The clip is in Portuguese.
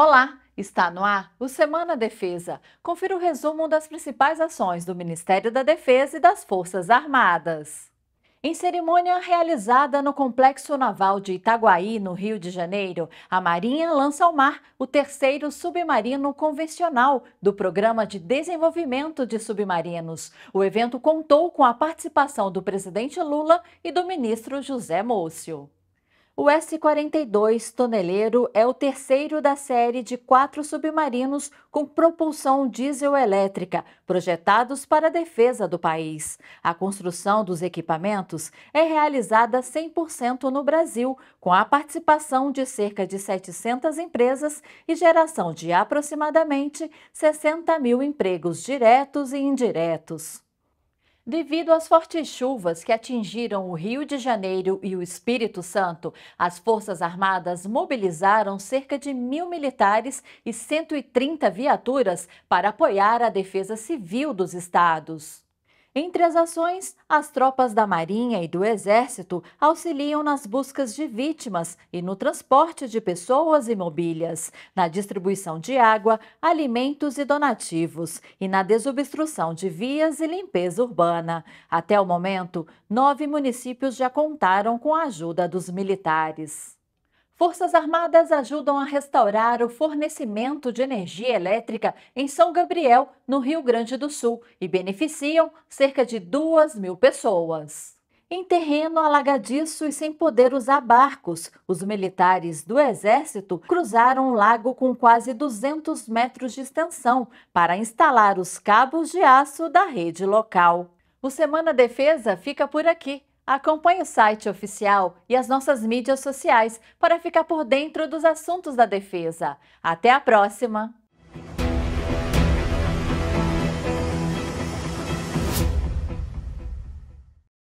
Olá, está no ar o Semana Defesa. Confira o resumo das principais ações do Ministério da Defesa e das Forças Armadas. Em cerimônia realizada no Complexo Naval de Itaguaí, no Rio de Janeiro, a Marinha lança ao mar o terceiro submarino convencional do Programa de Desenvolvimento de Submarinos. O evento contou com a participação do presidente Lula e do ministro José Múcio. O S-42 toneleiro é o terceiro da série de quatro submarinos com propulsão diesel elétrica, projetados para a defesa do país. A construção dos equipamentos é realizada 100% no Brasil, com a participação de cerca de 700 empresas e geração de aproximadamente 60 mil empregos diretos e indiretos. Devido às fortes chuvas que atingiram o Rio de Janeiro e o Espírito Santo, as Forças Armadas mobilizaram cerca de mil militares e 130 viaturas para apoiar a defesa civil dos estados. Entre as ações, as tropas da Marinha e do Exército auxiliam nas buscas de vítimas e no transporte de pessoas e mobílias, na distribuição de água, alimentos e donativos e na desobstrução de vias e limpeza urbana. Até o momento, nove municípios já contaram com a ajuda dos militares. Forças Armadas ajudam a restaurar o fornecimento de energia elétrica em São Gabriel, no Rio Grande do Sul, e beneficiam cerca de 2 mil pessoas. Em terreno alagadiço e sem poder usar barcos, os militares do Exército cruzaram um lago com quase 200 metros de extensão para instalar os cabos de aço da rede local. O Semana Defesa fica por aqui. Acompanhe o site oficial e as nossas mídias sociais para ficar por dentro dos assuntos da defesa. Até a próxima!